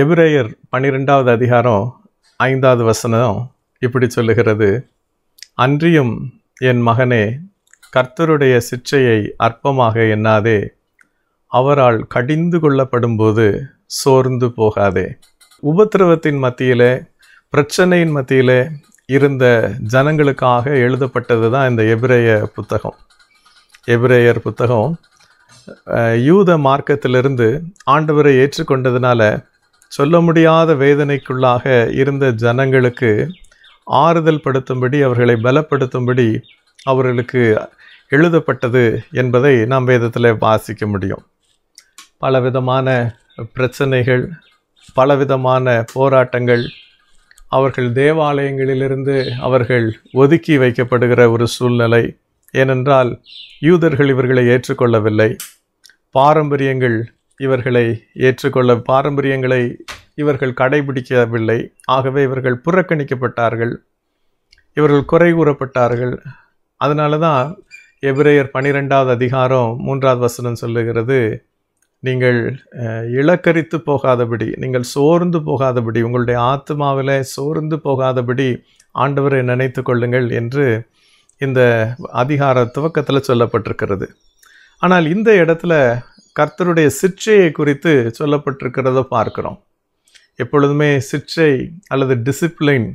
எபிரேயர் பன்னிரெண்டாவது அதிகாரம் ஐந்தாவது வசனம் இப்படி சொல்லுகிறது அன்றியும் என் மகனே கர்த்தருடைய சிற்றையை அற்பமாக எண்ணாதே அவரால் கடிந்து கொள்ளப்படும்போது சோர்ந்து போகாதே உபத்திரவத்தின் மத்தியில் பிரச்சனையின் மத்தியில் இருந்த ஜனங்களுக்காக எழுதப்பட்டது தான் இந்த எபிரேய புத்தகம் எபிரேயர் புத்தகம் யூத மார்க்கத்திலிருந்து ஆண்டவரை ஏற்றுக்கொண்டதுனால சொல்ல முடியாத வேதனைக்குள்ளாக இருந்த ஜனங்களுக்கு ஆறுதல் படுத்தும்படி அவர்களை பலப்படுத்தும்படி அவர்களுக்கு எழுதப்பட்டது என்பதை நாம் வேதத்தில் வாசிக்க முடியும் பலவிதமான பிரச்சனைகள் பலவிதமான போராட்டங்கள் அவர்கள் தேவாலயங்களிலிருந்து அவர்கள் ஒதுக்கி வைக்கப்படுகிற ஒரு சூழ்நிலை ஏனென்றால் யூதர்கள் இவர்களை ஏற்றுக்கொள்ளவில்லை பாரம்பரியங்கள் இவர்களை ஏற்றுக்கொள்ள பாரம்பரியங்களை இவர்கள் கடைபிடிக்கவில்லை ஆகவே இவர்கள் புறக்கணிக்கப்பட்டார்கள் இவர்கள் குறை கூறப்பட்டார்கள் அதனால தான் எபிரேயர் பனிரெண்டாவது அதிகாரம் மூன்றாவது வசனம் சொல்லுகிறது நீங்கள் இலக்கரித்து போகாதபடி நீங்கள் சோர்ந்து போகாதபடி உங்களுடைய ஆத்மாவில் சோர்ந்து போகாதபடி ஆண்டவரை நினைத்து கொள்ளுங்கள் என்று இந்த அதிகார துவக்கத்தில் சொல்லப்பட்டிருக்கிறது ஆனால் இந்த இடத்துல கர்த்தருடைய சிற்றையை குறித்து சொல்லப்பட்டிருக்கிறத பார்க்கிறோம் எப்பொழுதுமே சிற்றை அல்லது டிசிப்ளின்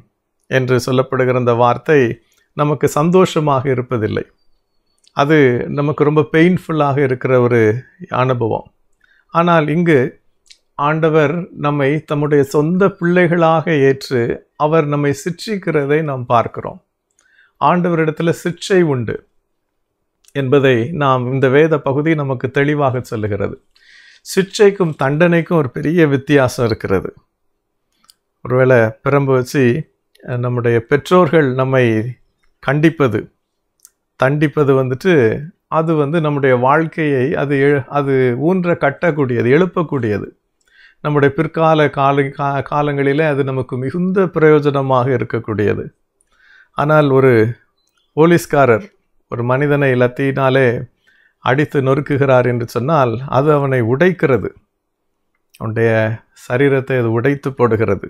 என்று சொல்லப்படுகிற அந்த வார்த்தை நமக்கு சந்தோஷமாக இருப்பதில்லை அது நமக்கு ரொம்ப பெயின்ஃபுல்லாக இருக்கிற ஒரு அனுபவம் ஆனால் இங்கு ஆண்டவர் நம்மை தம்முடைய சொந்த பிள்ளைகளாக ஏற்று அவர் நம்மை சிற்றிக்கிறதை நாம் பார்க்கிறோம் ஆண்டவரிடத்தில் சிற்றை உண்டு என்பதை நாம் இந்த வேத பகுதி நமக்கு தெளிவாக சொல்லுகிறது சிற்றைக்கும் தண்டனைக்கும் ஒரு பெரிய வித்தியாசம் இருக்கிறது ஒருவேளை பிரம்பு வச்சு நம்முடைய பெற்றோர்கள் நம்மை கண்டிப்பது தண்டிப்பது வந்துட்டு அது வந்து நம்முடைய வாழ்க்கையை அது அது ஊன்ற கட்டக்கூடியது எழுப்பக்கூடியது நம்முடைய பிற்கால கால காலங்களிலே அது நமக்கு மிகுந்த பிரயோஜனமாக இருக்கக்கூடியது ஆனால் ஒரு போலீஸ்காரர் ஒரு மனிதனை லத்தினாலே அடித்து நொறுக்குகிறார் என்று சொன்னால் அது அவனை உடைக்கிறது அவனுடைய சரீரத்தை அது உடைத்து போடுகிறது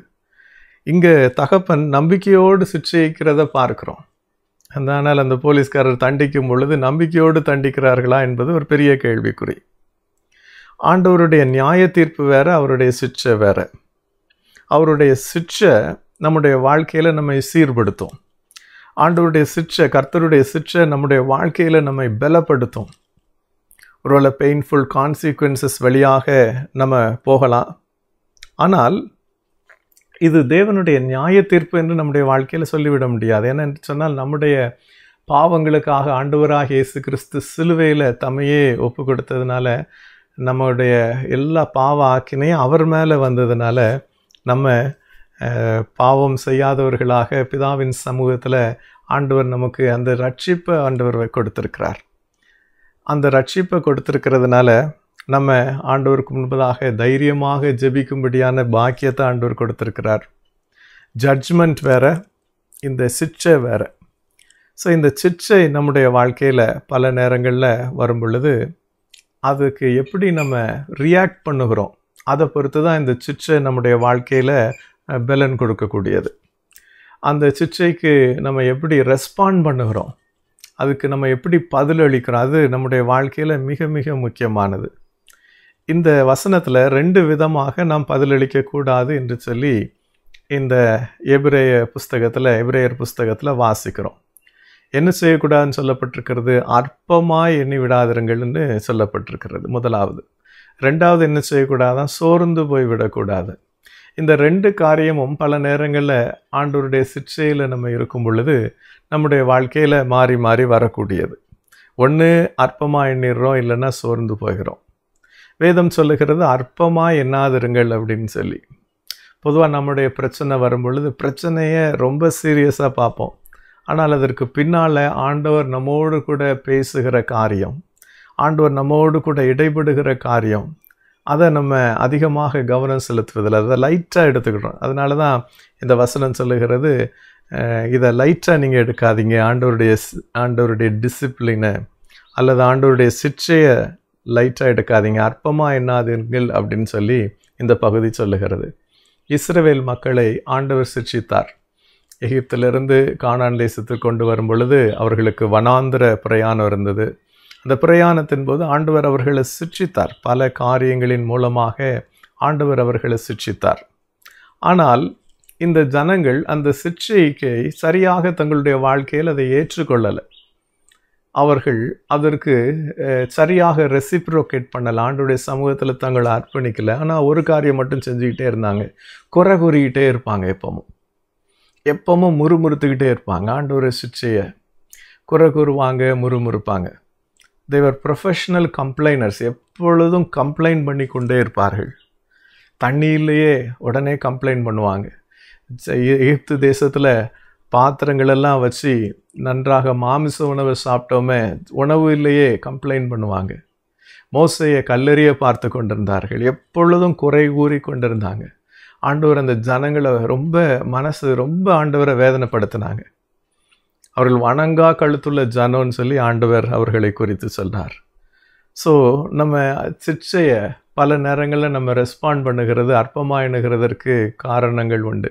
இங்கே தகப்பன் நம்பிக்கையோடு சிக்ஷிக்கிறத பார்க்குறோம் அதனால் அந்த போலீஸ்காரர் தண்டிக்கும் பொழுது நம்பிக்கையோடு தண்டிக்கிறார்களா என்பது ஒரு பெரிய கேள்விக்குறி ஆண்டவருடைய நியாய தீர்ப்பு வேறு அவருடைய சிக்ஷை வேறு அவருடைய சிக்ஷை நம்முடைய வாழ்க்கையில் நம்மை சீர்படுத்தும் ஆண்டவருடைய சிற்றை கர்த்தருடைய சிற்றை நம்முடைய வாழ்க்கையில் நம்மை பலப்படுத்தும் ஒருவேளை பெயின்ஃபுல் கான்சிக்வன்சஸ் வழியாக நம்ம போகலாம் ஆனால் இது தேவனுடைய நியாய தீர்ப்பு என்று நம்முடைய வாழ்க்கையில் சொல்லிவிட முடியாது ஏன்னு சொன்னால் நம்முடைய பாவங்களுக்காக ஆண்டவராக இயேசு கிறிஸ்து சிலுவையில் தம்மையே ஒப்பு கொடுத்ததுனால நம்முடைய எல்லா பாவ ஆக்கினையும் அவர் மேலே வந்ததுனால நம்ம பாவம் செய்யாதவர்களாக பிதாவின் சமூகத்தில் ஆண்டவர் நமக்கு அந்த ரட்சிப்பை ஆண்டவர் கொடுத்துருக்கிறார் அந்த ரட்சிப்பை கொடுத்துருக்கிறதுனால நம்ம ஆண்டவருக்கு முன்பதாக தைரியமாக ஜெபிக்கும்படியான பாக்கியத்தை ஆண்டவர் கொடுத்துருக்கிறார் ஜட்ஜ்மெண்ட் வேறு இந்த சிற்றை வேறு ஸோ இந்த சிட்சை நம்முடைய வாழ்க்கையில் பல நேரங்களில் வரும் பொழுது அதுக்கு எப்படி நம்ம ரியாக்ட் பண்ணுகிறோம் அதை பொறுத்து தான் இந்த சிற்றை நம்முடைய வாழ்க்கையில் பலன் கொடுக்கக்கூடியது அந்த சிச்சைக்கு நம்ம எப்படி ரெஸ்பாண்ட் பண்ணுகிறோம் அதுக்கு நம்ம எப்படி பதில் அளிக்கிறோம் அது நம்முடைய வாழ்க்கையில் மிக மிக முக்கியமானது இந்த வசனத்தில் ரெண்டு விதமாக நாம் பதிலளிக்கக்கூடாது என்று சொல்லி இந்த எபிரேய புஸ்தகத்தில் எபிரேயர் புஸ்தகத்தில் வாசிக்கிறோம் என்ன செய்யக்கூடாதுன்னு சொல்லப்பட்டிருக்கிறது அற்பமாக எண்ணி விடாதிருங்கள்னு சொல்லப்பட்டிருக்கிறது முதலாவது ரெண்டாவது என்ன செய்யக்கூடாதான் சோர்ந்து போய் விடக்கூடாது இந்த ரெண்டு காரியமும் பல நேரங்களில் ஆண்டோருடைய சிற்சையில் நம்ம இருக்கும் பொழுது நம்முடைய வாழ்க்கையில் மாறி மாறி வரக்கூடியது ஒன்று அற்பமாக எண்ணிடுறோம் இல்லைன்னா சோர்ந்து போகிறோம் வேதம் சொல்லுகிறது அற்பமாக எண்ணாதிருங்கள் அப்படின்னு சொல்லி பொதுவாக நம்முடைய பிரச்சனை வரும் பொழுது பிரச்சனையை ரொம்ப சீரியஸாக பார்ப்போம் ஆனால் அதற்கு பின்னால் ஆண்டவர் நம்மோடு கூட பேசுகிற காரியம் ஆண்டவர் நம்மோடு கூட இடைபடுகிற காரியம் அதை நம்ம அதிகமாக கவனம் செலுத்துவதில் அதை லைட்டாக எடுத்துக்கிட்டோம் அதனால தான் இந்த வசனம் சொல்லுகிறது இதை லைட்டாக நீங்கள் எடுக்காதீங்க ஆண்டவருடைய ஆண்டவருடைய டிசிப்ளினை அல்லது ஆண்டவருடைய சிற்றையை லைட்டாக எடுக்காதீங்க அற்பமாக என்னாதீர்கள் அப்படின்னு சொல்லி இந்த பகுதி சொல்லுகிறது இஸ்ரவேல் மக்களை ஆண்டவர் சிற்சித்தார் எகிப்திலிருந்து காணான் தேசத்தில் கொண்டு வரும் பொழுது அவர்களுக்கு வனாந்திர பிரயாணம் இருந்தது அந்த பிரயாணத்தின் போது ஆண்டவர் அவர்களை சிக்ஷித்தார் பல காரியங்களின் மூலமாக ஆண்டவர் அவர்களை சிக்ஷித்தார் ஆனால் இந்த ஜனங்கள் அந்த சிக்ஷைக்கை சரியாக தங்களுடைய வாழ்க்கையில் அதை ஏற்றுக்கொள்ளலை அவர்கள் அதற்கு சரியாக ரெசிப்ரோகேட் பண்ணலை ஆண்டுடைய சமூகத்தில் தங்களை அர்ப்பணிக்கலை ஆனால் ஒரு காரியம் மட்டும் செஞ்சுக்கிட்டே இருந்தாங்க குறை கூறிக்கிட்டே இருப்பாங்க எப்பவும் எப்பவும் முறுமுறுத்துக்கிட்டே இருப்பாங்க ஒரு சிக்ஷையை குறை கூறுவாங்க முறுமுறுப்பாங்க தேவர் ப்ரொஃபஷ்னல் கம்ப்ளைனர்ஸ் எப்பொழுதும் கம்ப்ளைண்ட் பண்ணி கொண்டே இருப்பார்கள் தண்ணியிலேயே உடனே கம்ப்ளைண்ட் பண்ணுவாங்க எகிப்து e- தேசத்தில் பாத்திரங்களெல்லாம் வச்சு நன்றாக மாமிச உணவை சாப்பிட்டோமே உணவு இல்லையே கம்ப்ளைண்ட் பண்ணுவாங்க மோசையை கல்லறிய பார்த்து கொண்டிருந்தார்கள் எப்பொழுதும் குறை கூறி கொண்டிருந்தாங்க ஆண்டவர் அந்த ஜனங்களை ரொம்ப மனசு ரொம்ப ஆண்டவரை வேதனைப்படுத்தினாங்க அவர்கள் வணங்கா கழுத்துள்ள ஜனோன்னு சொல்லி ஆண்டவர் அவர்களை குறித்து சொன்னார் ஸோ நம்ம சிச்சையை பல நேரங்களில் நம்ம ரெஸ்பாண்ட் பண்ணுகிறது அற்பமாக எண்ணுகிறதற்கு காரணங்கள் உண்டு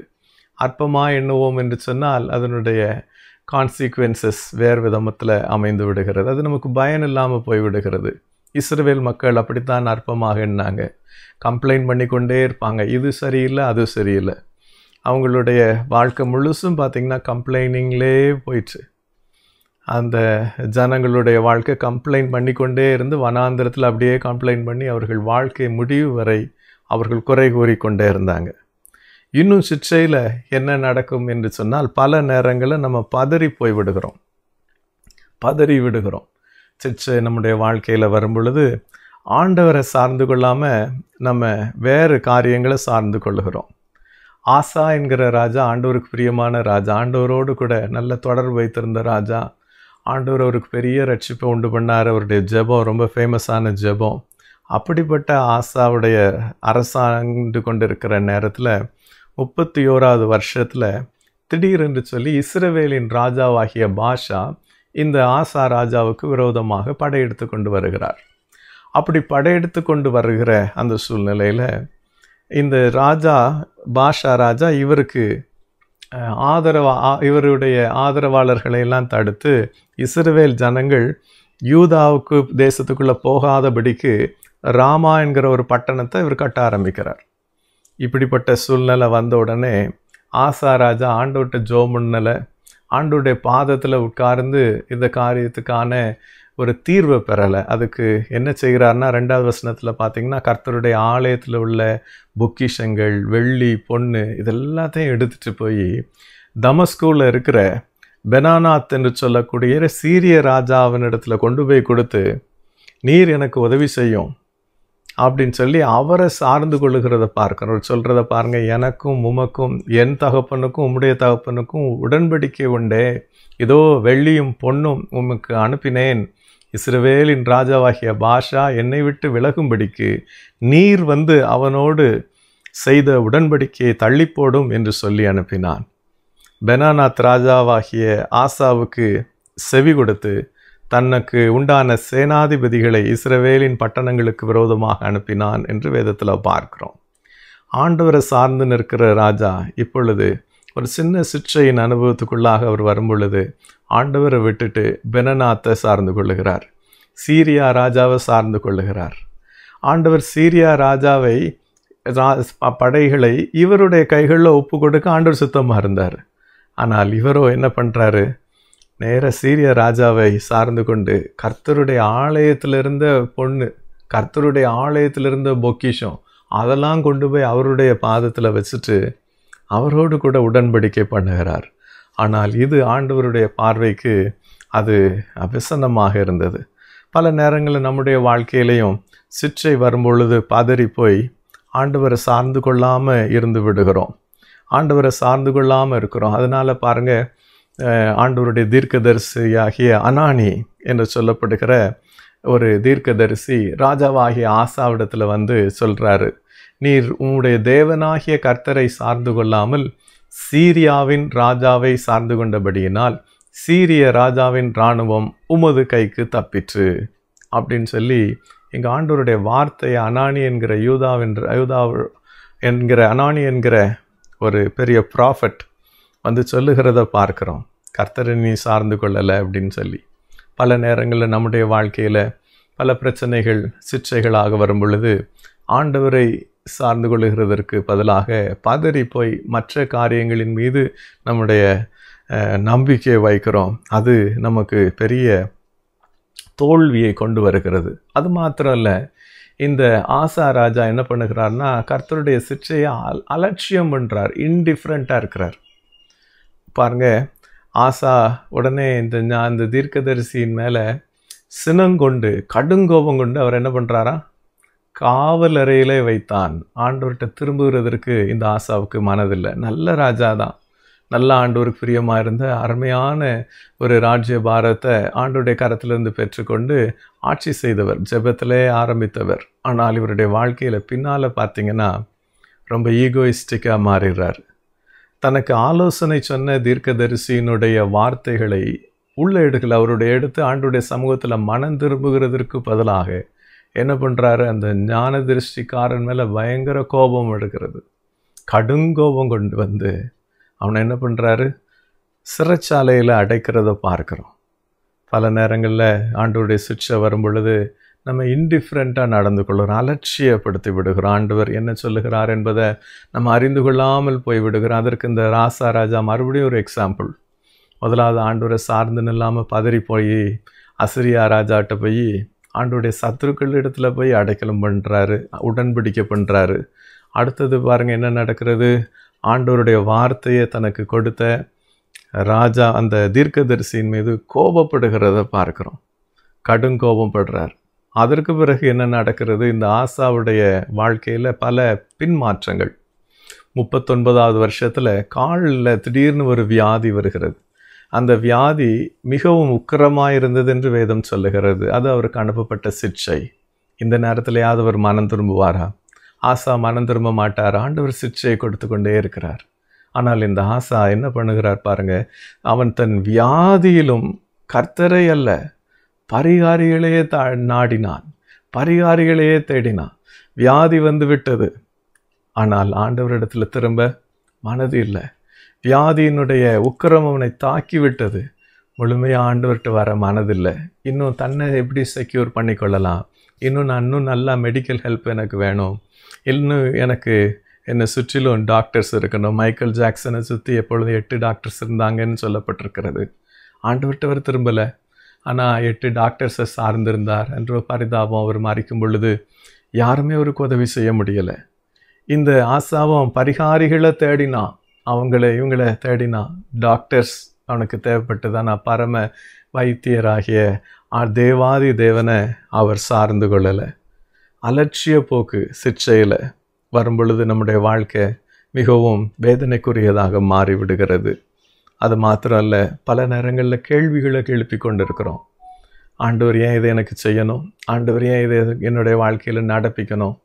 அற்பமாக எண்ணுவோம் என்று சொன்னால் அதனுடைய கான்சிக்வன்சஸ் வேறு விதமத்தில் அமைந்து விடுகிறது அது நமக்கு பயன் இல்லாமல் போய்விடுகிறது இஸ்ரேல் மக்கள் அப்படித்தான் அற்பமாக எண்ணாங்க கம்ப்ளைண்ட் பண்ணி கொண்டே இருப்பாங்க இது சரியில்லை அது சரியில்லை அவங்களுடைய வாழ்க்கை முழுசும் பார்த்திங்கன்னா கம்ப்ளைனிங்லே போயிடுச்சு அந்த ஜனங்களுடைய வாழ்க்கை கம்ப்ளைண்ட் பண்ணி கொண்டே இருந்து வனாந்திரத்தில் அப்படியே கம்ப்ளைண்ட் பண்ணி அவர்கள் வாழ்க்கை முடிவு வரை அவர்கள் குறை கொண்டே இருந்தாங்க இன்னும் சிற்சையில் என்ன நடக்கும் என்று சொன்னால் பல நேரங்களில் நம்ம பதறி போய் விடுகிறோம் பதறி விடுகிறோம் சிற்சை நம்முடைய வாழ்க்கையில் வரும் பொழுது ஆண்டவரை சார்ந்து கொள்ளாமல் நம்ம வேறு காரியங்களை சார்ந்து கொள்கிறோம் ஆசா என்கிற ராஜா ஆண்டவருக்கு பிரியமான ராஜா ஆண்டவரோடு கூட நல்ல தொடர்பு வைத்திருந்த ராஜா ஆண்டவர் அவருக்கு பெரிய ரட்சிப்பை உண்டு பண்ணார் அவருடைய ஜெபம் ரொம்ப ஃபேமஸான ஜெபம் அப்படிப்பட்ட ஆசாவுடைய அரசாண்டு கொண்டு இருக்கிற நேரத்தில் முப்பத்தி ஓராவது வருஷத்தில் திடீரென்று சொல்லி இஸ்ரவேலின் ராஜாவாகிய பாஷா இந்த ஆசா ராஜாவுக்கு விரோதமாக படையெடுத்து கொண்டு வருகிறார் அப்படி படையெடுத்து கொண்டு வருகிற அந்த சூழ்நிலையில் இந்த ராஜா பாஷா ராஜா இவருக்கு ஆதரவா இவருடைய ஆதரவாளர்களை எல்லாம் தடுத்து இஸ்ரவேல் ஜனங்கள் யூதாவுக்கு தேசத்துக்குள்ளே போகாதபடிக்கு ராமா என்கிற ஒரு பட்டணத்தை இவர் கட்ட ஆரம்பிக்கிறார் இப்படிப்பட்ட சூழ்நிலை வந்த உடனே ஆசா ராஜா ஆண்டோட்ட ஜோமுன்னலை ஆண்டோடைய பாதத்தில் உட்கார்ந்து இந்த காரியத்துக்கான ஒரு தீர்வை பெறலை அதுக்கு என்ன செய்கிறாருன்னா ரெண்டாவது வசனத்தில் பார்த்தீங்கன்னா கர்த்தருடைய ஆலயத்தில் உள்ள பொக்கிஷங்கள் வெள்ளி பொண்ணு இதெல்லாத்தையும் எடுத்துகிட்டு போய் தமஸ்கூவில் இருக்கிற பெனானாத் என்று சொல்லக்கூடிய சீரிய ராஜாவினிடத்தில் கொண்டு போய் கொடுத்து நீர் எனக்கு உதவி செய்யும் அப்படின்னு சொல்லி அவரை சார்ந்து கொள்ளுகிறத பார்க்கணும் சொல்கிறத பாருங்கள் எனக்கும் உமக்கும் என் தகப்பனுக்கும் உம்முடைய தகப்பனுக்கும் உடன்படிக்கை உண்டே இதோ வெள்ளியும் பொண்ணும் உமக்கு அனுப்பினேன் இஸ்ரவேலின் ராஜாவாகிய பாஷா என்னை விட்டு விலகும்படிக்கு நீர் வந்து அவனோடு செய்த உடன்படிக்கையை தள்ளிப்போடும் என்று சொல்லி அனுப்பினான் பெனானாத் ராஜாவாகிய ஆசாவுக்கு செவி கொடுத்து தனக்கு உண்டான சேனாதிபதிகளை இஸ்ரவேலின் பட்டணங்களுக்கு விரோதமாக அனுப்பினான் என்று வேதத்தில் பார்க்கிறோம் ஆண்டவரை சார்ந்து நிற்கிற ராஜா இப்பொழுது ஒரு சின்ன சிற்றையின் அனுபவத்துக்குள்ளாக அவர் வரும்பொழுது ஆண்டவரை விட்டுட்டு பெனநாத்தை சார்ந்து கொள்ளுகிறார் சீரியா ராஜாவை சார்ந்து கொள்ளுகிறார் ஆண்டவர் சீரியா ராஜாவை படைகளை இவருடைய கைகளில் ஒப்பு கொடுக்க ஆண்டவர் சுத்தமாக இருந்தார் ஆனால் இவரோ என்ன பண்ணுறாரு நேர சீரிய ராஜாவை சார்ந்து கொண்டு கர்த்தருடைய ஆலயத்தில் இருந்த பொண்ணு கர்த்தருடைய ஆலயத்தில் இருந்த பொக்கிஷம் அதெல்லாம் கொண்டு போய் அவருடைய பாதத்தில் வச்சுட்டு அவரோடு கூட உடன்படிக்கை பண்ணுகிறார் ஆனால் இது ஆண்டவருடைய பார்வைக்கு அது அபிசனமாக இருந்தது பல நேரங்களில் நம்முடைய வாழ்க்கையிலையும் சிற்றை வரும்பொழுது பதறி போய் ஆண்டவரை சார்ந்து கொள்ளாமல் இருந்து விடுகிறோம் ஆண்டவரை சார்ந்து கொள்ளாமல் இருக்கிறோம் அதனால் பாருங்கள் ஆண்டவருடைய தீர்க்கதரிசியாகிய அனானி என்று சொல்லப்படுகிற ஒரு தீர்க்கதரிசி ராஜாவாகிய ஆசாவிடத்தில் வந்து சொல்கிறாரு நீர் உம்முடைய தேவனாகிய கர்த்தரை சார்ந்து கொள்ளாமல் சீரியாவின் ராஜாவை சார்ந்து கொண்டபடியினால் சீரிய ராஜாவின் இராணுவம் உமது கைக்கு தப்பிற்று அப்படின்னு சொல்லி எங்கள் ஆண்டோருடைய வார்த்தையை அனானி என்கிற யூதாவின் யூதா என்கிற அனானி என்கிற ஒரு பெரிய ப்ராஃபட் வந்து சொல்லுகிறத பார்க்குறோம் கர்த்தரை நீ சார்ந்து கொள்ளலை அப்படின்னு சொல்லி பல நேரங்களில் நம்முடைய வாழ்க்கையில் பல பிரச்சனைகள் சிற்றைகளாக வரும் பொழுது ஆண்டவரை சார்ந்து கொள்ளுகிறதற்கு பதிலாக பதறி போய் மற்ற காரியங்களின் மீது நம்முடைய நம்பிக்கையை வைக்கிறோம் அது நமக்கு பெரிய தோல்வியை கொண்டு வருகிறது அது மாத்திரம் இல்லை இந்த ஆசா ராஜா என்ன பண்ணுகிறார்னா கர்த்தருடைய சிற்றையை அலட்சியம் பண்ணுறார் இன்டிஃப்ரெண்ட்டாக இருக்கிறார் பாருங்க ஆசா உடனே இந்த நான் இந்த தீர்க்கதரிசியின் மேலே சினங்கொண்டு கடுங்கோபம் கொண்டு அவர் என்ன பண்ணுறாரா காவல் அறையிலே வைத்தான் ஆண்டவர்கிட்ட திரும்புகிறதற்கு இந்த ஆசாவுக்கு மனதில்லை நல்ல ராஜா தான் நல்ல ஆண்டோருக்கு பிரியமாக இருந்த அருமையான ஒரு ராஜ்ய பாரத்தை ஆண்டோடைய கரத்திலிருந்து பெற்றுக்கொண்டு ஆட்சி செய்தவர் ஜெபத்திலே ஆரம்பித்தவர் ஆனால் இவருடைய வாழ்க்கையில் பின்னால் பார்த்தீங்கன்னா ரொம்ப ஈகோயிஸ்டிக்காக மாறிடுறார் தனக்கு ஆலோசனை சொன்ன தீர்க்கதரிசியினுடைய வார்த்தைகளை உள்ள எடுக்கல அவருடைய எடுத்து ஆண்டுடைய சமூகத்தில் மனம் திரும்புகிறதற்கு பதிலாக என்ன பண்ணுறாரு அந்த ஞான திருஷ்டிக்காரன் மேலே பயங்கர கோபம் எடுக்கிறது கடுங்கோபம் கொண்டு வந்து அவனை என்ன பண்ணுறாரு சிறைச்சாலையில் அடைக்கிறத பார்க்குறோம் பல நேரங்களில் ஆண்டோடைய சிக்ஷை வரும் பொழுது நம்ம இன்டிஃப்ரெண்ட்டாக நடந்து கொள்கிறோம் அலட்சியப்படுத்தி விடுகிறோம் ஆண்டவர் என்ன சொல்லுகிறார் என்பதை நம்ம அறிந்து கொள்ளாமல் போய் விடுகிறோம் அதற்கு இந்த ராசா ராஜா மறுபடியும் ஒரு எக்ஸாம்பிள் முதலாவது ஆண்டவரை சார்ந்து நில்லாமல் பதறி போய் அசிரியா ராஜாட்ட போய் ஆண்டுடைய சத்துருக்கள் இடத்துல போய் அடைக்கலம் பண்ணுறாரு உடன்பிடிக்க பண்ணுறாரு அடுத்தது பாருங்கள் என்ன நடக்கிறது ஆண்டோருடைய வார்த்தையை தனக்கு கொடுத்த ராஜா அந்த தீர்க்கதரிசியின் மீது கோபப்படுகிறத பார்க்குறோம் கடும் கோபப்படுறார் அதற்கு பிறகு என்ன நடக்கிறது இந்த ஆசாவுடைய வாழ்க்கையில் பல பின்மாற்றங்கள் முப்பத்தொன்பதாவது வருஷத்தில் காலில் திடீர்னு ஒரு வியாதி வருகிறது அந்த வியாதி மிகவும் உக்கரமாக இருந்தது என்று வேதம் சொல்லுகிறது அது அவருக்கு அனுப்பப்பட்ட சிக்ஷை இந்த நேரத்திலேயாவது அவர் மனம் திரும்புவாரா ஆசா மனம் திரும்ப மாட்டார் ஆண்டவர் சிகிச்சையை கொடுத்து கொண்டே இருக்கிறார் ஆனால் இந்த ஆசா என்ன பண்ணுகிறார் பாருங்க அவன் தன் வியாதியிலும் கர்த்தரை அல்ல பரிகாரிகளையே தா நாடினான் பரிகாரிகளையே தேடினான் வியாதி வந்து விட்டது ஆனால் ஆண்டவரிடத்தில் திரும்ப மனது இல்லை வியாதியினுடைய உக்கரம் அவனை தாக்கிவிட்டது முழுமையாக ஆண்டவர்கிட்ட வர மனதில்லை இன்னும் தன்னை எப்படி செக்யூர் பண்ணிக்கொள்ளலாம் இன்னும் நான் இன்னும் நல்லா மெடிக்கல் ஹெல்ப் எனக்கு வேணும் இன்னும் எனக்கு என்னை சுற்றிலும் டாக்டர்ஸ் இருக்கணும் மைக்கேல் ஜாக்சனை சுற்றி எப்பொழுதும் எட்டு டாக்டர்ஸ் இருந்தாங்கன்னு சொல்லப்பட்டிருக்கிறது அவர் திரும்பலை ஆனால் எட்டு டாக்டர்ஸை சார்ந்திருந்தார் என்ற பரிதாபம் அவர் மறிக்கும் பொழுது யாருமே அவருக்கு உதவி செய்ய முடியலை இந்த ஆசாவும் பரிகாரிகளை தேடினான் அவங்கள இவங்கள தேடினான் டாக்டர்ஸ் அவனுக்கு தேவைப்பட்டு நான் பரம வைத்தியராகிய தேவாதி தேவனை அவர் சார்ந்து கொள்ளலை அலட்சிய போக்கு சிக்ஷையில் வரும்பொழுது நம்முடைய வாழ்க்கை மிகவும் வேதனைக்குரியதாக மாறிவிடுகிறது அது மாத்திரம் அல்ல பல நேரங்களில் கேள்விகளை கெழுப்பி கொண்டிருக்கிறோம் ஆண்டவர் ஏன் இதை எனக்கு செய்யணும் ஆண்டவர் ஏன் இதை என்னுடைய வாழ்க்கையில் நடப்பிக்கணும்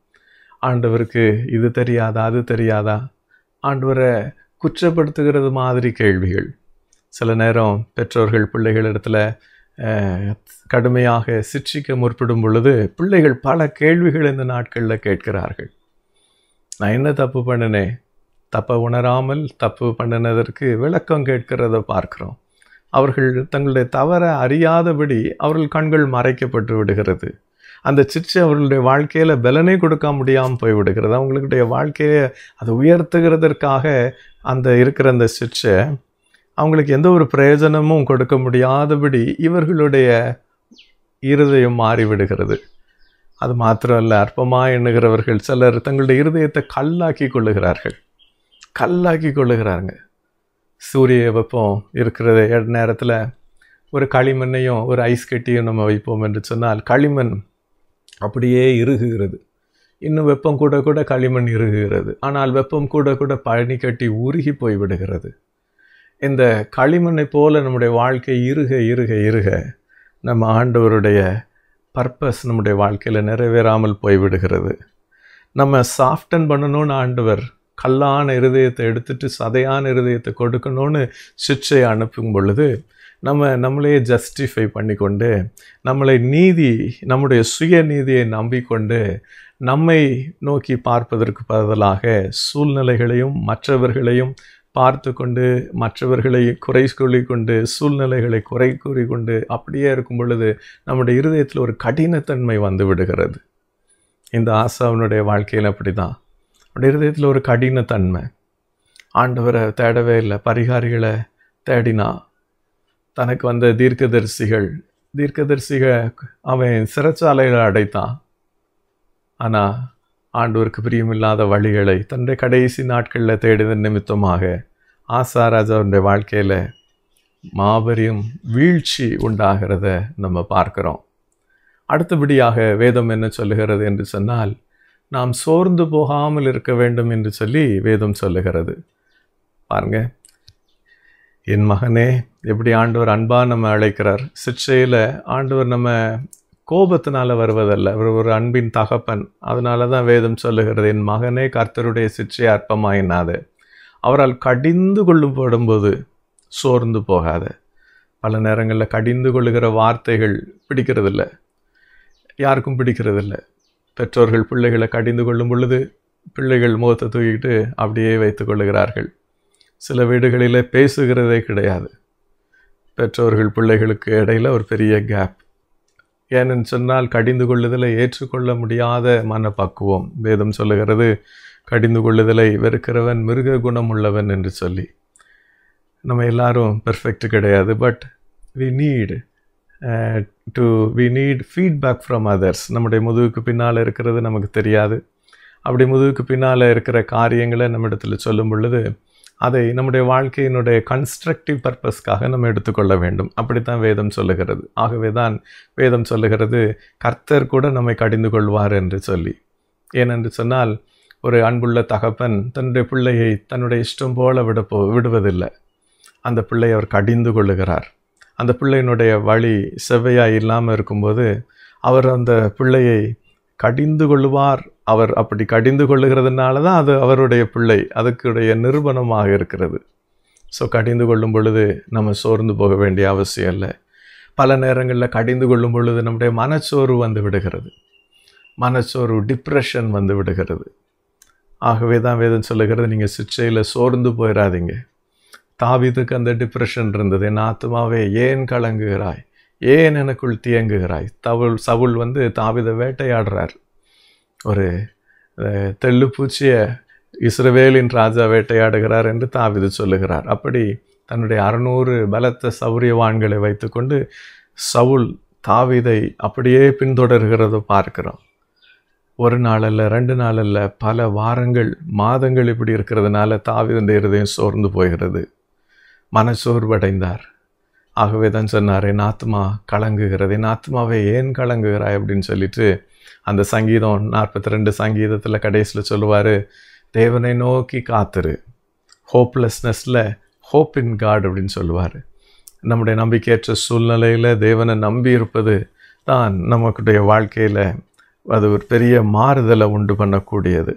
ஆண்டவருக்கு இது தெரியாதா அது தெரியாதா ஆண்டவரை குற்றப்படுத்துகிறது மாதிரி கேள்விகள் சில நேரம் பெற்றோர்கள் பிள்ளைகளிடத்தில் கடுமையாக சிற்றிக்க முற்படும் பொழுது பிள்ளைகள் பல கேள்விகள் இந்த நாட்களில் கேட்கிறார்கள் நான் என்ன தப்பு பண்ணினேன் தப்பை உணராமல் தப்பு பண்ணினதற்கு விளக்கம் கேட்கிறத பார்க்குறோம் அவர்கள் தங்களுடைய தவறை அறியாதபடி அவர்கள் கண்கள் மறைக்கப்பட்டு விடுகிறது அந்த சிற்று அவர்களுடைய வாழ்க்கையில் பலனை கொடுக்க முடியாமல் போய்விடுகிறது அவங்களுடைய வாழ்க்கையை அதை உயர்த்துகிறதற்காக அந்த இருக்கிற அந்த சிற்றை அவங்களுக்கு எந்த ஒரு பிரயோஜனமும் கொடுக்க முடியாதபடி இவர்களுடைய இருதயம் மாறிவிடுகிறது அது மாத்திரம் அல்ல அற்பமாக எண்ணுகிறவர்கள் சிலர் தங்களுடைய இருதயத்தை கல்லாக்கி கொள்ளுகிறார்கள் கல்லாக்கி கொள்ளுகிறாங்க சூரிய வெப்பம் இருக்கிற நேரத்தில் ஒரு களிமண்ணையும் ஒரு ஐஸ் கட்டியும் நம்ம வைப்போம் என்று சொன்னால் களிமண் அப்படியே இருகுகிறது இன்னும் வெப்பம் கூட கூட களிமண் இறுகுகிறது ஆனால் வெப்பம் கூட கூட பழனி கட்டி உருகி போய்விடுகிறது இந்த களிமண்ணை போல நம்முடைய வாழ்க்கை இருக இருக இருக நம்ம ஆண்டவருடைய பர்பஸ் நம்முடைய வாழ்க்கையில் நிறைவேறாமல் போய்விடுகிறது நம்ம சாஃப்டன் பண்ணணும்னு ஆண்டவர் கல்லான இருதயத்தை எடுத்துட்டு சதையான இருதயத்தை கொடுக்கணும்னு சுவிட்சை அனுப்பும் பொழுது நம்ம நம்மளையே ஜஸ்டிஃபை பண்ணிக்கொண்டு நம்மளை நீதி நம்முடைய சுய நீதியை நம்பிக்கொண்டு நம்மை நோக்கி பார்ப்பதற்கு பதிலாக சூழ்நிலைகளையும் மற்றவர்களையும் பார்த்து கொண்டு மற்றவர்களை குறை சொல்லிக்கொண்டு கொண்டு சூழ்நிலைகளை குறை கூறி கொண்டு அப்படியே இருக்கும் பொழுது நம்முடைய இருதயத்தில் ஒரு கடினத்தன்மை வந்து விடுகிறது இந்த ஆசாவினுடைய வாழ்க்கையில் அப்படி தான் அப்படி இருதயத்தில் ஒரு கடினத்தன்மை ஆண்டவரை தேடவே இல்லை பரிகாரிகளை தேடினா தனக்கு வந்த தீர்க்கதரிசிகள் தீர்க்கதரிசிகள் அவன் சிறைச்சாலையில் அடைத்தான் ஆனால் ஆண்டவருக்கு பிரியமில்லாத வழிகளை தன்னுடைய கடைசி நாட்களில் தேடின நிமித்தமாக ஆசா ராஜாவுடைய வாழ்க்கையில் மாபெரும் வீழ்ச்சி உண்டாகிறத நம்ம பார்க்குறோம் அடுத்தபடியாக வேதம் என்ன சொல்லுகிறது என்று சொன்னால் நாம் சோர்ந்து போகாமல் இருக்க வேண்டும் என்று சொல்லி வேதம் சொல்லுகிறது பாருங்க என் மகனே எப்படி ஆண்டவர் அன்பாக நம்ம அழைக்கிறார் சிற்சையில் ஆண்டவர் நம்ம கோபத்தினால வருவதல்ல ஒரு ஒரு அன்பின் தகப்பன் அதனால தான் வேதம் சொல்லுகிறது என் மகனே கர்த்தருடைய சிற்றை அற்பமாயினாது அவரால் கடிந்து கொள்ளும் சோர்ந்து போகாத பல நேரங்களில் கடிந்து கொள்ளுகிற வார்த்தைகள் பிடிக்கிறதில்ல யாருக்கும் பிடிக்கிறதில்ல பெற்றோர்கள் பிள்ளைகளை கடிந்து கொள்ளும் பொழுது பிள்ளைகள் முகத்தை தூக்கிட்டு அப்படியே வைத்து கொள்ளுகிறார்கள் சில வீடுகளில் பேசுகிறதே கிடையாது பெற்றோர்கள் பிள்ளைகளுக்கு இடையில் ஒரு பெரிய கேப் ஏனென்று சொன்னால் கடிந்து கொள்ளுதலை ஏற்றுக்கொள்ள முடியாத மனப்பக்குவம் வேதம் சொல்லுகிறது கடிந்து கொள்ளுதலை வெறுக்கிறவன் மிருக குணம் உள்ளவன் என்று சொல்லி நம்ம எல்லாரும் பெர்ஃபெக்ட் கிடையாது but we need to we need feedback from others நம்முடைய முதுகுக்கு பின்னால் இருக்கிறது நமக்கு தெரியாது அப்படி முதுகுக்கு பின்னால் இருக்கிற காரியங்களை நம்ம இடத்துல சொல்லும் பொழுது அதை நம்முடைய வாழ்க்கையினுடைய கன்ஸ்ட்ரக்டிவ் பர்பஸ்க்காக நம்ம எடுத்துக்கொள்ள வேண்டும் அப்படித்தான் வேதம் சொல்லுகிறது ஆகவே தான் வேதம் சொல்லுகிறது கர்த்தர் கூட நம்மை கடிந்து கொள்வார் என்று சொல்லி ஏனென்று சொன்னால் ஒரு அன்புள்ள தகப்பன் தன்னுடைய பிள்ளையை தன்னுடைய இஷ்டம் போல விடப்போ விடுவதில்லை அந்த பிள்ளை அவர் கடிந்து கொள்ளுகிறார் அந்த பிள்ளையினுடைய வழி செவ்வையாக இல்லாமல் இருக்கும்போது அவர் அந்த பிள்ளையை கடிந்து கொள்வார் அவர் அப்படி கடிந்து கொள்ளுகிறதுனால தான் அது அவருடைய பிள்ளை அதுக்குடைய நிறுவனமாக இருக்கிறது ஸோ கடிந்து கொள்ளும் பொழுது நம்ம சோர்ந்து போக வேண்டிய அவசியம் இல்லை பல நேரங்களில் கடிந்து கொள்ளும் பொழுது நம்முடைய மனச்சோர்வு வந்து விடுகிறது மனச்சோர்வு டிப்ரெஷன் வந்து விடுகிறது ஆகவே தான் வேதம் சொல்லுகிறது நீங்கள் சிச்சையில் சோர்ந்து போயிடாதீங்க தாவிதுக்கு அந்த டிப்ரெஷன் இருந்தது என் ஆத்மாவே ஏன் கலங்குகிறாய் ஏன் எனக்குள் தியங்குகிறாய் தவுள் சவுள் வந்து தாவித வேட்டையாடுறார் ஒரு தெள்ளுப்பூச்சியை இஸ்ரவேலின் ராஜா வேட்டையாடுகிறார் என்று தாவிது சொல்லுகிறார் அப்படி தன்னுடைய அறுநூறு பலத்த சௌரியவான்களை வைத்துக்கொண்டு சவுல் தாவிதை அப்படியே பின்தொடர்கிறத பார்க்கிறோம் ஒரு நாள் அல்ல ரெண்டு நாள் அல்ல பல வாரங்கள் மாதங்கள் இப்படி இருக்கிறதுனால தாவிதந்த இருதயம் சோர்ந்து போகிறது மனசோர்வடைந்தார் ஆகவே தான் சொன்னார் என் ஆத்மா கலங்குகிறது என் ஆத்மாவை ஏன் கலங்குகிறாய் அப்படின்னு சொல்லிட்டு அந்த சங்கீதம் நாற்பத்தி ரெண்டு சங்கீதத்தில் கடைசியில் சொல்லுவார் தேவனை நோக்கி காத்துரு ஹோப்லெஸ்னஸில் ஹோப் இன் காட் அப்படின்னு சொல்லுவார் நம்முடைய நம்பிக்கையற்ற சூழ்நிலையில் தேவனை நம்பி இருப்பது தான் நமக்குடைய வாழ்க்கையில் அது ஒரு பெரிய மாறுதலை உண்டு பண்ணக்கூடியது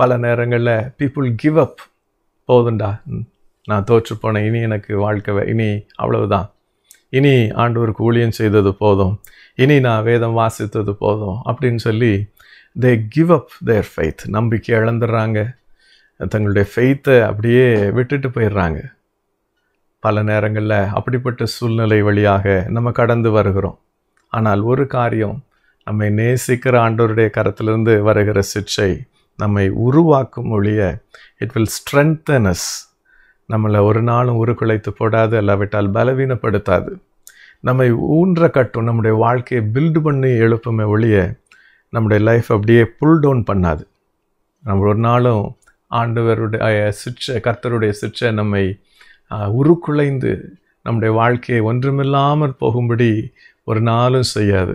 பல நேரங்களில் பீப்புள் கிவ் அப் போதுண்டா நான் தோற்று போனேன் இனி எனக்கு வாழ்க்கை இனி அவ்வளவுதான் இனி ஆண்டவருக்கு ஊழியம் செய்தது போதும் இனி நான் வேதம் வாசித்தது போதும் அப்படின்னு சொல்லி they give up there faith நம்பிக்கை இழந்துடுறாங்க தங்களுடைய ஃபெய்த்தை அப்படியே விட்டுட்டு போயிடுறாங்க பல நேரங்களில் அப்படிப்பட்ட சூழ்நிலை வழியாக நம்ம கடந்து வருகிறோம் ஆனால் ஒரு காரியம் நம்மை நேசிக்கிற ஆண்டோருடைய கரத்திலிருந்து வருகிற சிக்ஷை நம்மை உருவாக்கும் ஒழிய இட் வில் ஸ்ட்ரென்தனஸ் நம்மளை ஒரு நாளும் உருக்குலைத்து போடாது இல்லாவிட்டால் பலவீனப்படுத்தாது நம்மை ஊன்ற கட்டும் நம்முடைய வாழ்க்கையை பில்டு பண்ணி எழுப்புமே ஒழிய நம்முடைய லைஃப் அப்படியே புல் டவுன் பண்ணாது நம்ம ஒரு நாளும் ஆண்டவருடைய சிற்றை கர்த்தருடைய சிற்றை நம்மை உருக்குலைந்து நம்முடைய வாழ்க்கையை ஒன்றுமில்லாமல் போகும்படி ஒரு நாளும் செய்யாது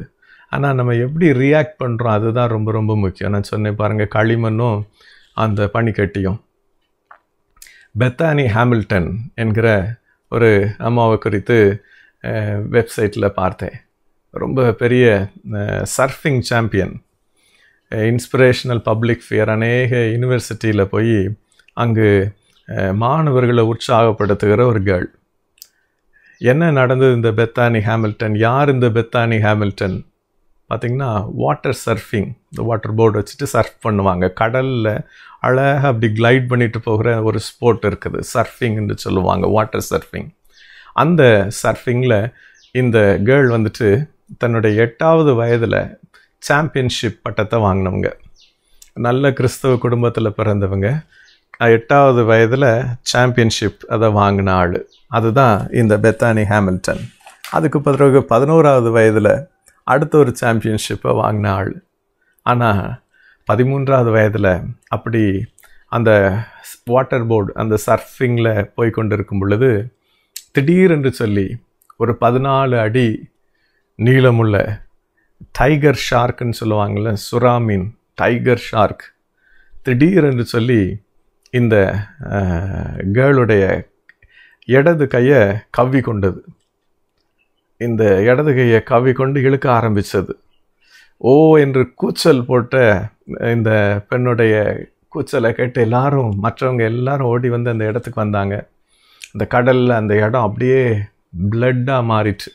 ஆனால் நம்ம எப்படி ரியாக்ட் பண்ணுறோம் அதுதான் ரொம்ப ரொம்ப முக்கியம் நான் சொன்னேன் பாருங்கள் களிமண்ணும் அந்த பனிக்கட்டியும் பெத்தானி ஹாமில்டன் என்கிற ஒரு அம்மாவை குறித்து வெப்சைட்டில் பார்த்தேன் ரொம்ப பெரிய surfing champion inspirational public fear அநேக யூனிவர்சிட்டியில் போய் அங்கு மாணவர்களை உற்சாகப்படுத்துகிற ஒரு கேர்ள் என்ன நடந்தது இந்த பெத்தானி ஹேமில்டன் யார் இந்த பெத்தானி ஹேமில்டன் பார்த்திங்கன்னா வாட்டர் சர்ஃபிங் இந்த வாட்டர் போர்டு வச்சுட்டு சர்ஃப் பண்ணுவாங்க கடலில் அழகாக அப்படி கிளைட் பண்ணிட்டு போகிற ஒரு ஸ்போர்ட் இருக்குது சர்ஃபிங்னு சொல்லுவாங்க வாட்டர் சர்ஃபிங் அந்த சர்ஃபிங்கில் இந்த கேர்ள் வந்துட்டு தன்னுடைய எட்டாவது வயதில் சாம்பியன்ஷிப் பட்டத்தை வாங்கினவங்க நல்ல கிறிஸ்தவ குடும்பத்தில் பிறந்தவங்க எட்டாவது வயதில் சாம்பியன்ஷிப் அதை வாங்கின ஆள் அதுதான் இந்த பெத்தானி ஹேமில்டன் அதுக்கு பிறகு பதினோராவது வயதில் அடுத்த ஒரு சாம்பியன்ஷிப்பை வாங்கின ஆள் ஆனால் பதிமூன்றாவது வயதில் அப்படி அந்த வாட்டர் போர்டு அந்த சர்ஃபிங்கில் போய் கொண்டு இருக்கும் பொழுது திடீரென்று சொல்லி ஒரு பதினாலு அடி நீளமுள்ள டைகர் ஷார்க்குன்னு சொல்லுவாங்கள்ல சுறாமீன் டைகர் ஷார்க் திடீரென்று சொல்லி இந்த கேர்ளுடைய இடது கையை கவ்வி கொண்டது இந்த இடது கையை கவ்வி கொண்டு இழுக்க ஆரம்பித்தது ஓ என்று கூச்சல் போட்ட இந்த பெண்ணுடைய கூச்சலை கேட்டு எல்லாரும் மற்றவங்க எல்லாரும் ஓடி வந்து அந்த இடத்துக்கு வந்தாங்க அந்த கடலில் அந்த இடம் அப்படியே பிளட்டாக மாறிடுச்சு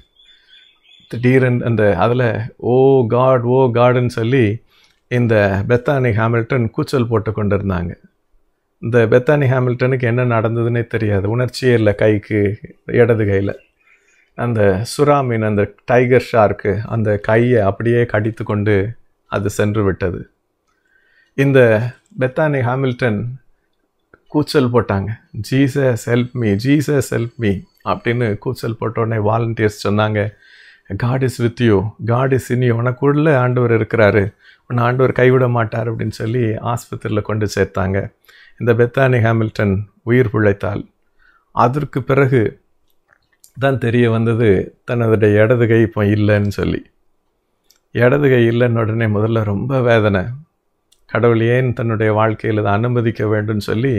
திடீரென் அந்த அதில் ஓ காட் ஓ காடுன்னு சொல்லி இந்த பெத்தானி ஹாமில்டன் கூச்சல் போட்டு கொண்டு இருந்தாங்க இந்த பெத்தானி ஹாமில்டனுக்கு என்ன நடந்ததுன்னே தெரியாது உணர்ச்சியே இல்லை கைக்கு இடது கையில் அந்த சுறாமீன் அந்த டைகர் ஷார்க்கு அந்த கையை அப்படியே கடித்து கொண்டு அது சென்று விட்டது இந்த பெத்தானி ஹாமில்டன் கூச்சல் போட்டாங்க Jesus help me Jesus help me அப்படின்னு கூச்சல் போட்ட உடனே வாலண்டியர்ஸ் சொன்னாங்க God is with you God is in you உள்ள ஆண்டவர் இருக்கிறாரு உன்னை ஆண்டவர் கைவிட மாட்டார் அப்படின்னு சொல்லி ஆஸ்பத்திரியில் கொண்டு சேர்த்தாங்க இந்த பெத்தானி ஹேமில்டன் உயிர் பிழைத்தால் அதற்கு பிறகு தான் தெரிய வந்தது தனதுடைய இடது கை இப்போ இல்லைன்னு சொல்லி இடது கை இல்லைன்னு உடனே முதல்ல ரொம்ப வேதனை கடவுள் ஏன் தன்னுடைய வாழ்க்கையில் இதை அனுமதிக்க வேண்டும் சொல்லி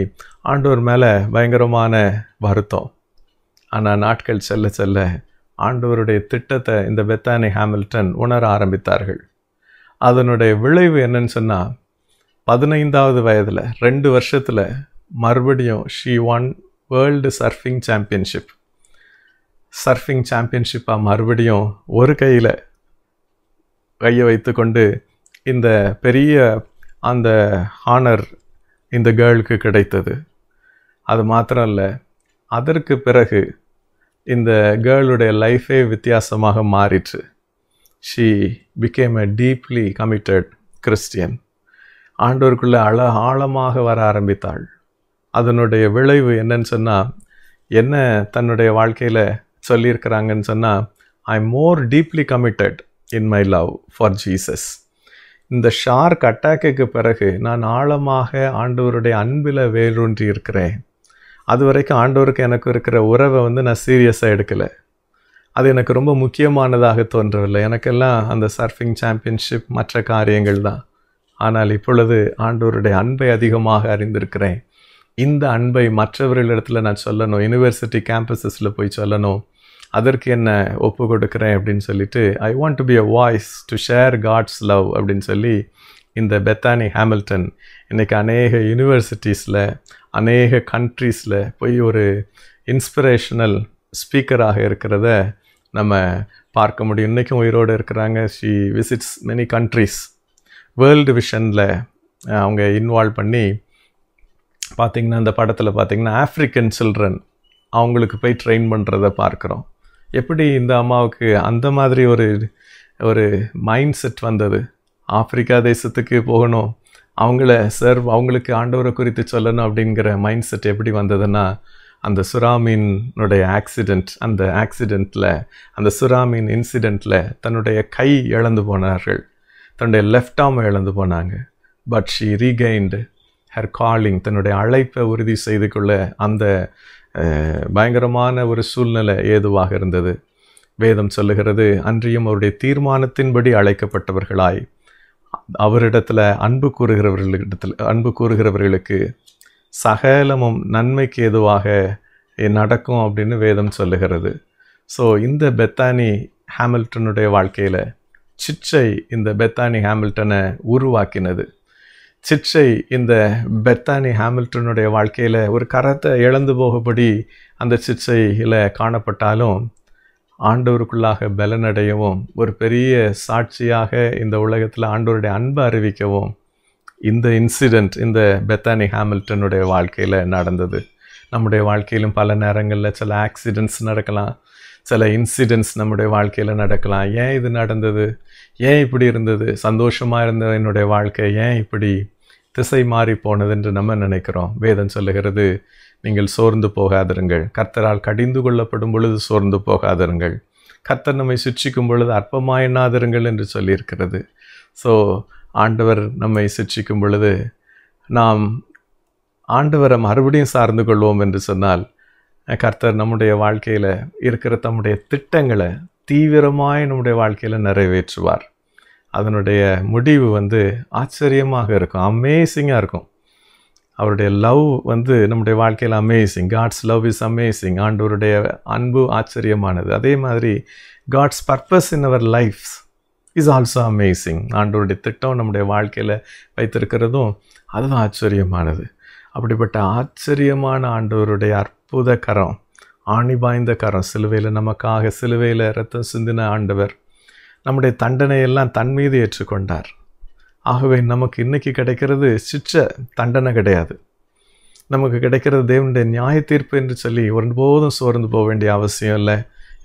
ஆண்டோர் மேலே பயங்கரமான வருத்தம் ஆனால் நாட்கள் செல்ல செல்ல ஆண்டவருடைய திட்டத்தை இந்த பெத்தானி ஹாமில்டன் உணர ஆரம்பித்தார்கள் அதனுடைய விளைவு என்னன்னு சொன்னால் பதினைந்தாவது வயதில் ரெண்டு வருஷத்தில் மறுபடியும் she won world surfing championship surfing சாம்பியன்ஷிப்பாக மறுபடியும் ஒரு கையில் கையை வைத்து கொண்டு இந்த பெரிய அந்த ஹானர் இந்த கேர்ளுக்கு கிடைத்தது அது மாத்திரம் இல்லை அதற்கு பிறகு இந்த கேர்ளுடைய லைஃபே வித்தியாசமாக மாறிற்று she became a deeply committed Christian ஆண்டோருக்குள்ளே அழ ஆழமாக வர ஆரம்பித்தாள் அதனுடைய விளைவு என்னன்னு சொன்னால் என்ன தன்னுடைய வாழ்க்கையில் சொல்லியிருக்கிறாங்கன்னு சொன்னால் I am more deeply committed in my love for Jesus இந்த ஷார்க் அட்டாக்குக்கு பிறகு நான் ஆழமாக ஆண்டவருடைய அன்பில் வேலூன்றி இருக்கிறேன் அது வரைக்கும் ஆண்டவருக்கு எனக்கு இருக்கிற உறவை வந்து நான் சீரியஸாக எடுக்கலை அது எனக்கு ரொம்ப முக்கியமானதாக தோன்றவில்லை எனக்கெல்லாம் அந்த சர்ஃபிங் சாம்பியன்ஷிப் மற்ற காரியங்கள் தான் ஆனால் இப்பொழுது ஆண்டவருடைய அன்பை அதிகமாக அறிந்திருக்கிறேன் இந்த அன்பை மற்றவர்களிடத்தில் நான் சொல்லணும் யூனிவர்சிட்டி கேம்பஸஸில் போய் சொல்லணும் அதற்கு என்ன ஒப்பு கொடுக்குறேன் அப்படின்னு சொல்லிட்டு I want to be a voice to share God's love அப்படின்னு சொல்லி இந்த பெத்தானி ஹேமில்டன் இன்றைக்கி அநேக யூனிவர்சிட்டிஸில் அநேக கண்ட்ரீஸில் போய் ஒரு இன்ஸ்பிரேஷனல் ஸ்பீக்கராக இருக்கிறத நம்ம பார்க்க முடியும் இன்றைக்கும் உயிரோடு இருக்கிறாங்க she visits many countries world விஷனில் அவங்க இன்வால்வ் பண்ணி பார்த்திங்கன்னா அந்த படத்தில் பார்த்திங்கன்னா ஆஃப்ரிக்கன் சில்ட்ரன் அவங்களுக்கு போய் ட்ரெயின் பண்ணுறத பார்க்குறோம் எப்படி இந்த அம்மாவுக்கு அந்த மாதிரி ஒரு ஒரு மைண்ட் செட் வந்தது ஆப்பிரிக்கா தேசத்துக்கு போகணும் அவங்கள சர்வ் அவங்களுக்கு ஆண்டவரை குறித்து சொல்லணும் அப்படிங்கிற மைண்ட் செட் எப்படி வந்ததுன்னா அந்த சுறாமீனுடைய ஆக்சிடெண்ட் அந்த ஆக்சிடெண்ட்டில் அந்த சுறாமீன் இன்சிடெண்ட்டில் தன்னுடைய கை இழந்து போனார்கள் தன்னுடைய லெஃப்ட் ஆம் இழந்து போனாங்க but she regained her calling தன்னுடைய அழைப்பை உறுதி செய்து கொள்ள அந்த பயங்கரமான ஒரு சூழ்நிலை ஏதுவாக இருந்தது வேதம் சொல்லுகிறது அன்றியும் அவருடைய தீர்மானத்தின்படி அழைக்கப்பட்டவர்களாய் அவரிடத்தில் அன்பு கூறுகிறவர்களிடத்தில் அன்பு கூறுகிறவர்களுக்கு சகலமும் நன்மைக்கு ஏதுவாக நடக்கும் அப்படின்னு வேதம் சொல்லுகிறது ஸோ இந்த பெத்தானி ஹேமில்டனுடைய வாழ்க்கையில் சிச்சை இந்த பெத்தானி ஹேமில்டனை உருவாக்கினது சிற்றை இந்த பெத்தானி ஹாமில்டனுடைய வாழ்க்கையில் ஒரு கரத்தை இழந்து போகபடி அந்த சிற்றையில் காணப்பட்டாலும் ஆண்டவருக்குள்ளாக பலனடையவும் ஒரு பெரிய சாட்சியாக இந்த உலகத்தில் ஆண்டவருடைய அன்பை அறிவிக்கவும் இந்த இன்சிடெண்ட் இந்த பெத்தானி ஹாமில்டனுடைய வாழ்க்கையில் நடந்தது நம்முடைய வாழ்க்கையிலும் பல நேரங்களில் சில ஆக்சிடெண்ட்ஸ் நடக்கலாம் சில இன்சிடெண்ட்ஸ் நம்முடைய வாழ்க்கையில் நடக்கலாம் ஏன் இது நடந்தது ஏன் இப்படி இருந்தது சந்தோஷமாக இருந்த என்னுடைய வாழ்க்கை ஏன் இப்படி திசை மாறி போனது என்று நம்ம நினைக்கிறோம் வேதன் சொல்லுகிறது நீங்கள் சோர்ந்து போகாதிருங்கள் கர்த்தரால் கடிந்து கொள்ளப்படும் பொழுது சோர்ந்து போகாதிருங்கள் கர்த்தர் நம்மை சுற்றிக்கும் பொழுது அற்பமாக என்று சொல்லியிருக்கிறது ஸோ ஆண்டவர் நம்மை சுற்றிக்கும் பொழுது நாம் ஆண்டவரை மறுபடியும் சார்ந்து கொள்வோம் என்று சொன்னால் கர்த்தர் நம்முடைய வாழ்க்கையில் இருக்கிற தம்முடைய திட்டங்களை தீவிரமாய் நம்முடைய வாழ்க்கையில் நிறைவேற்றுவார் அதனுடைய முடிவு வந்து ஆச்சரியமாக இருக்கும் அமேசிங்காக இருக்கும் அவருடைய லவ் வந்து நம்முடைய வாழ்க்கையில் amazing God's love is amazing ஆண்டவருடைய அன்பு ஆச்சரியமானது அதே மாதிரி God's purpose in our life is also amazing ஆண்டவருடைய திட்டம் நம்முடைய வாழ்க்கையில் வைத்திருக்கிறதும் அதுவும் ஆச்சரியமானது அப்படிப்பட்ட ஆச்சரியமான ஆண்டவருடைய அற்புத கரம் ஆணி கரம் சிலுவையில் நமக்காக சிலுவையில் ரத்தம் சிந்தின ஆண்டவர் நம்முடைய தண்டனையெல்லாம் தன் மீது ஏற்றுக்கொண்டார் ஆகவே நமக்கு இன்றைக்கி கிடைக்கிறது சிச்ச தண்டனை கிடையாது நமக்கு கிடைக்கிறது தேவனுடைய நியாய தீர்ப்பு என்று சொல்லி ஒருபோதும் சோர்ந்து போக வேண்டிய அவசியம் இல்லை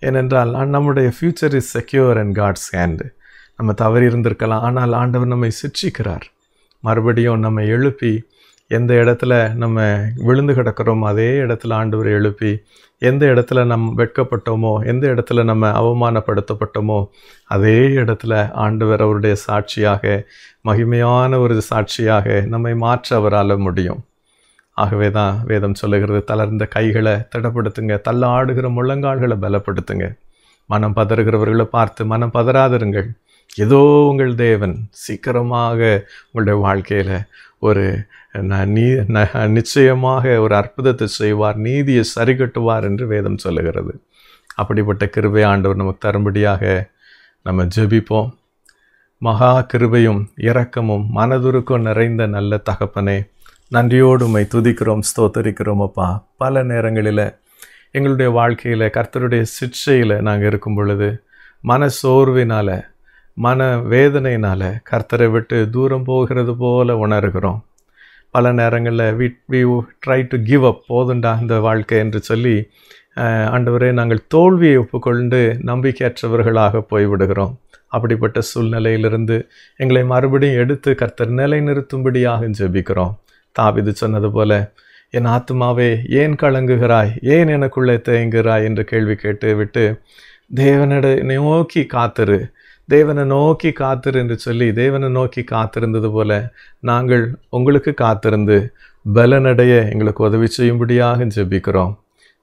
ஏனென்றால் நம்முடைய future is secure and God's hand நம்ம தவறி இருந்திருக்கலாம் ஆனால் ஆண்டவர் நம்மை சிக்ஷிக்கிறார் மறுபடியும் நம்ம எழுப்பி எந்த இடத்துல நம்ம விழுந்து கிடக்கிறோமோ அதே இடத்துல ஆண்டவர் எழுப்பி எந்த இடத்துல நம் வெட்கப்பட்டோமோ எந்த இடத்துல நம்ம அவமானப்படுத்தப்பட்டோமோ அதே இடத்துல ஆண்டவர் அவருடைய சாட்சியாக மகிமையான ஒரு சாட்சியாக நம்மை மாற்ற அவரால் முடியும் ஆகவே தான் வேதம் சொல்லுகிறது தளர்ந்த கைகளை திடப்படுத்துங்க தள்ளாடுகிற முழங்கால்களை பலப்படுத்துங்க மனம் பதறுகிறவர்களை பார்த்து மனம் பதறாதிருங்கள் ஏதோ உங்கள் தேவன் சீக்கிரமாக உங்களுடைய வாழ்க்கையில் ஒரு நீ நிச்சயமாக ஒரு அற்புதத்தை செய்வார் நீதியை சரிகட்டுவார் என்று வேதம் சொல்லுகிறது அப்படிப்பட்ட கிருபை ஆண்டவர் நமக்கு தரும்படியாக நம்ம ஜெபிப்போம் மகா கிருபையும் இரக்கமும் மனதுருக்கும் நிறைந்த நல்ல தகப்பனே நன்றியோடு உமை துதிக்கிறோம் ஸ்தோத்தரிக்கிறோம் அப்பா பல நேரங்களில் எங்களுடைய வாழ்க்கையில் கர்த்தருடைய சிக்ஷையில் நாங்கள் இருக்கும் பொழுது மன சோர்வினால் மன வேதனையினால் கர்த்தரை விட்டு தூரம் போகிறது போல் உணர்கிறோம் பல நேரங்களில் we we try to give up போதுண்டா இந்த வாழ்க்கை என்று சொல்லி ஆண்டவரே நாங்கள் தோல்வியை ஒப்புக்கொண்டு நம்பிக்கையற்றவர்களாக போய்விடுகிறோம் அப்படிப்பட்ட சூழ்நிலையிலிருந்து எங்களை மறுபடியும் எடுத்து கர்த்தர் நிலை நிறுத்தும்படியாக ஜெபிக்கிறோம் தாவிது சொன்னது போல என் ஆத்மாவே ஏன் கலங்குகிறாய் ஏன் எனக்குள்ளே தேங்குகிறாய் என்று கேள்வி கேட்டு விட்டு தேவனிட நோக்கி காத்திரு தேவனை நோக்கி காத்திரு என்று சொல்லி தேவனை நோக்கி காத்திருந்தது போல நாங்கள் உங்களுக்கு காத்திருந்து பலனடைய எங்களுக்கு உதவி செய்யும்படியாக ஜெபிக்கிறோம்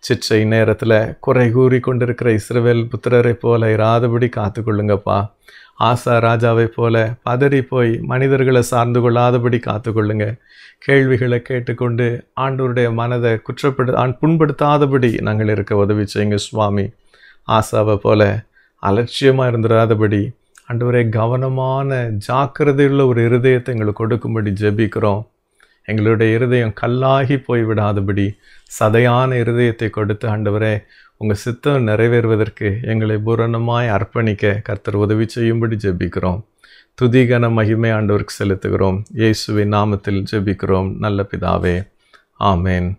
சிச்சை நேரத்தில் குறை கூறி கொண்டிருக்கிற இஸ்ரவேல் புத்திரரை போல இராதபடி காத்து கொள்ளுங்கப்பா ஆசா ராஜாவை போல பதறி போய் மனிதர்களை சார்ந்து கொள்ளாதபடி கொள்ளுங்க கேள்விகளை கேட்டுக்கொண்டு ஆண்டோருடைய மனதை குற்றப்படு புண்படுத்தாதபடி நாங்கள் இருக்க உதவி செய்யுங்க சுவாமி ஆசாவை போல அலட்சியமாக இருந்துடாதபடி ஆண்டவரே கவனமான ஜாக்கிரதையுள்ள ஒரு இருதயத்தை எங்களுக்கு கொடுக்கும்படி ஜெபிக்கிறோம் எங்களுடைய இருதயம் கல்லாகி போய்விடாதபடி சதையான இருதயத்தை கொடுத்து ஆண்டவரே உங்கள் சித்தம் நிறைவேறுவதற்கு எங்களை பூரணமாய் அர்ப்பணிக்க கர்த்தர் உதவி செய்யும்படி ஜெபிக்கிறோம் துதிகன மகிமை ஆண்டவருக்கு செலுத்துகிறோம் இயேசுவின் நாமத்தில் ஜெபிக்கிறோம் நல்ல பிதாவே ஆமேன்